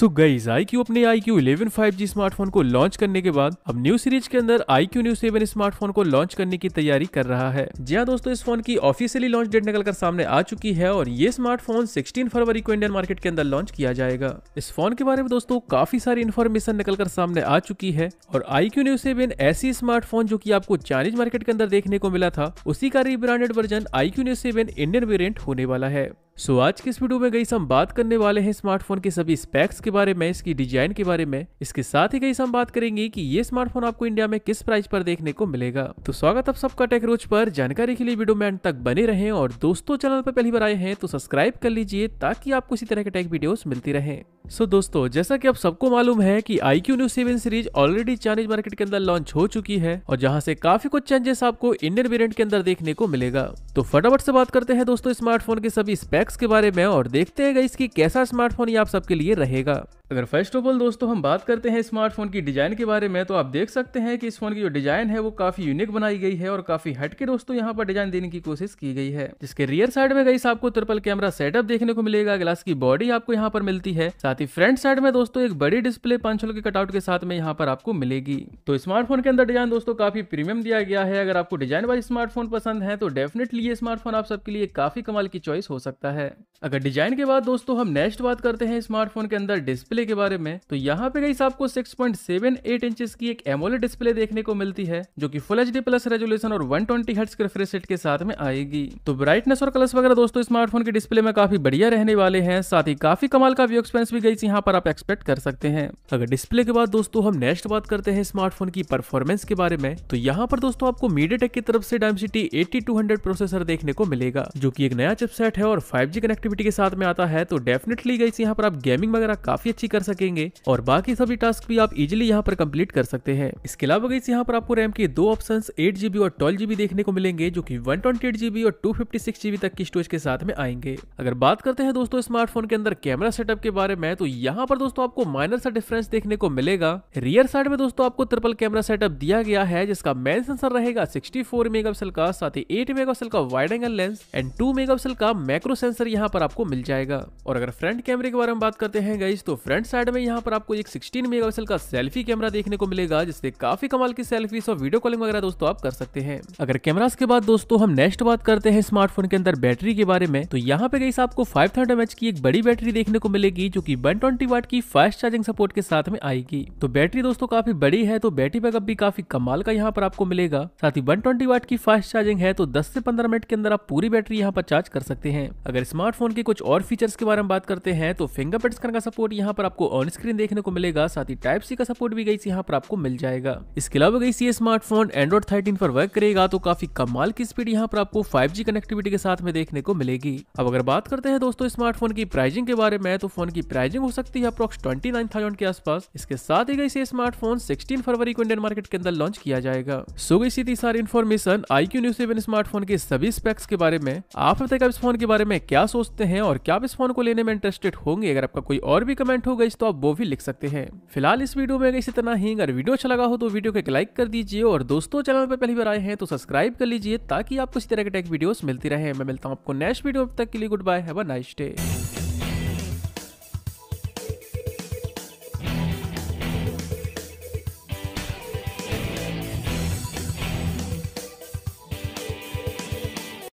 so guys I Q अपने I Q eleven five G smartphone को launch करने के बाद अब न्यू सीरीज के अंदर I Q new seven smartphone को लॉन्च करने की तैयारी कर रहा है जी हाँ दोस्तों इस फोन की ऑफिशियली लॉन्च डेट निकलकर सामने आ चुकी है और ये स्मार्टफोन सिक्सटीन फरवरी को इंडियन मार्केट के अंदर लॉन्च किया जाएगा इस फोन के बारे में दोस्तों काफी सारी इन्फॉर्मेशन निकल कर सामने आ चुकी है और आई क्यू न्यू सेवन ऐसी स्मार्टफोन जो की आपको चाइनीज मार्केट के अंदर देखने को मिला था उसी का rebranded version I Q new seven Indian variant होने वाला है सो आज के इस वीडियो में गई हम बात करने वाले हैं स्मार्टफोन के सभी स्पेक्स के बारे में इसकी डिजाइन के बारे में इसके साथ ही गई हम बात करेंगे कि ये स्मार्टफोन आपको इंडिया में किस प्राइस पर देखने को मिलेगा तो स्वागत आप सबका टेक रोज पर जानकारी के लिए वीडियो में अंत तक बने रहे और दोस्तों चैनल पर पहली बार आए हैं तो सब्सक्राइब कर लीजिए ताकि आपको इसी तरह के टेक वीडियो मिलती रहे सो so, दोस्तों जैसा कि आप सबको मालूम है कि I Q new seven series already Chinese market के अंदर लॉन्च हो चुकी है और जहां से काफी कुछ चेंजेस आपको इंडियन वेरिएंट के अंदर देखने को मिलेगा तो फटाफट से बात करते हैं दोस्तों स्मार्टफोन के सभी स्पेक्स के बारे में और देखते हैं इसकी कैसा स्मार्टफोन ये आप सबके लिए रहेगा अगर फर्स्ट ऑफ ऑल दोस्तों हम बात करते हैं स्मार्टफोन की डिजाइन के बारे में तो आप देख सकते हैं कि इस फोन की जो डिजाइन है वो काफी यूनिक बनाई गई है और काफी हटके दोस्तों यहाँ पर डिजाइन देने की कोशिश की गई है जिसके रियर साइड में गई आपको ट्रिपल कैमरा सेटअप देखने को मिलेगा ग्लास की बॉडी आपको यहाँ पर मिलती है साथ ही फ्रंट साइड में दोस्तों एक बड़ी डिस्प्ले पंचल के कटआउट के साथ में यहाँ पर आपको मिलेगी तो स्मार्टफोन के अंदर डिजाइन दोस्तों काफी प्रीमियम दिया गया है अगर आपको डिजाइन वाइज स्मार्टफोन पसंद है तो डेफिनेटली ये स्मार्टफोन आप सबके लिए काफी कमाल की चॉइस हो सकता है अगर डिजाइन के बाद दोस्तों हम नेक्स्ट बात करते हैं स्मार्टफोन के अंदर डिस्प्ले डिस्प्ले के बारे में तो यहाँ पे गई आपको 6.78 इंचेस की एक एमोले डिस्प्ले देखने को मिलती है जो कि फुल एच प्लस रेजोल्यूशन और 120 ट्वेंटी हर्ट्स के रिफ्रेश के साथ में आएगी तो ब्राइटनेस और कलर्स वगैरह दोस्तों स्मार्टफोन के डिस्प्ले में काफी बढ़िया रहने वाले हैं साथ ही काफी कमाल का व्यू एक्सपेंस भी गई यहाँ पर आप एक्सपेक्ट कर सकते हैं अगर डिस्प्ले के बाद दोस्तों हम नेक्स्ट बात करते हैं स्मार्टफोन की परफॉर्मेंस के बारे में तो यहाँ पर दोस्तों आपको मीडिया टेक की तरफ से टू हंड्रेड प्रोसेसर देखने को मिलेगा जो की एक नया चिपसेट है और जी कनेक्टिविटी के साथ में आता है तो डेफिनेटली गई यहाँ पर आप गेमिंग वगैरह काफी अच्छी कर सकेंगे और बाकी सभी टास्क भी आप इजिली यहाँ पर कंप्लीट कर सकते हैं इसके अलावा इस यहाँ पर आपको रैम के दो ऑप्शन एट जीबी और ट्वेल्व जीबी देखने को मिलेंगे जो की वन ट्वेंटी और टू जीबी तक की स्टोरेज के साथ में आएंगे अगर बात करते हैं दोस्तों स्मार्टफोन के अंदर कैमरा सेटअप के बारे में तो यहाँ पर दोस्तों आपको माइनर सा डिफरेंस देखने को मिलेगा रियर साइड में दोस्तों आपको ट्रिपल कैमरा सेटअप दिया गया है जिसका मेन सेंसर रहेगा 64 मेगापिक्सल का साथ ही 8 मेगापिक्सल का wide angle lens and 2 megapixel का मैक्रो सेंसर यहाँ पर आपको मिल जाएगा और अगर फ्रंट कैमरे के बारे में बात करते हैं गाइज तो फ्रंट फ्रंट साइड में यहाँ पर आपको एक सिक्सटीन मेगापिक्सल का सेल्फी कैमरा देखने को मिलेगा जिससे काफी कमाल की सेल्फीज और वीडियो कॉलिंग वगैरह दोस्तों आप कर सकते हैं अगर कैमरास के बाद दोस्तों हम नेक्स्ट बात करते हैं स्मार्टफोन के अंदर बैटरी के बारे में तो यहाँ पे गई आपको फाइव थाउजेंड की एक बड़ी बैटरी देखने को मिलेगी जो की वन ट्वेंटी वाट की फास्ट चार्जिंग सपोर्ट के साथ में आएगी तो बैटरी दोस्तों काफी बड़ी है तो बैटरी बैकअप भी काफी कमाल का यहाँ पर आपको मिलेगा साथ ही वन ट्वेंटी वाट की फास्ट चार्जिंग है तो दस से पंद्रह मिनट के अंदर आप पूरी बैटरी यहाँ पर चार्ज कर सकते हैं अगर स्मार्टफोन के कुछ और फीचर्स के बारे में बात करते हैं तो फिंगरप्रिंट स्कैन का सपोर्ट यहाँ पर आपको ऑन स्क्रीन देखने को मिलेगा साथ ही टाइप सी का सपोर्ट भी गई यहाँ पर आपको मिल जाएगा इसके अलावा गई ये स्मार्टफोन एंड्रॉइड थर्टीन पर वर्क करेगा तो काफी कमाल की स्पीड यहाँ पर आपको फाइव कनेक्टिविटी के साथ में देखने को मिलेगी अब अगर बात करते हैं दोस्तों स्मार्टफोन की प्राइसिंग के बारे में तो फोन की प्राइसिंग हो सकती है अप्रोक्स ट्वेंटी के आसपास इसके साथ ही गई स्मार्टफोन सिक्सटीन फरवरी को इंडियन मार्केट के अंदर लॉन्च किया जाएगा सो गई सी सारी information I Q news seven smartphone के सभी स्पेक्स के बारे में आप अब तक इस फोन के बारे में क्या सोचते हैं और क्या आप इस फोन को लेने में इंटरेस्टेड होंगे अगर आपका कोई और भी कमेंट हो हो गई तो आप वो भी लिख सकते हैं फिलहाल इस वीडियो में इसी तरह ही अगर वीडियो अच्छा लगा हो तो वीडियो को एक लाइक कर दीजिए और दोस्तों चैनल पर पहली बार आए हैं तो सब्सक्राइब कर लीजिए ताकि आपको इसी तरह के टेक वीडियोस मिलती रहे मैं मिलता हूँ आपको नेक्स्ट वीडियो तक के लिए good bye have nice day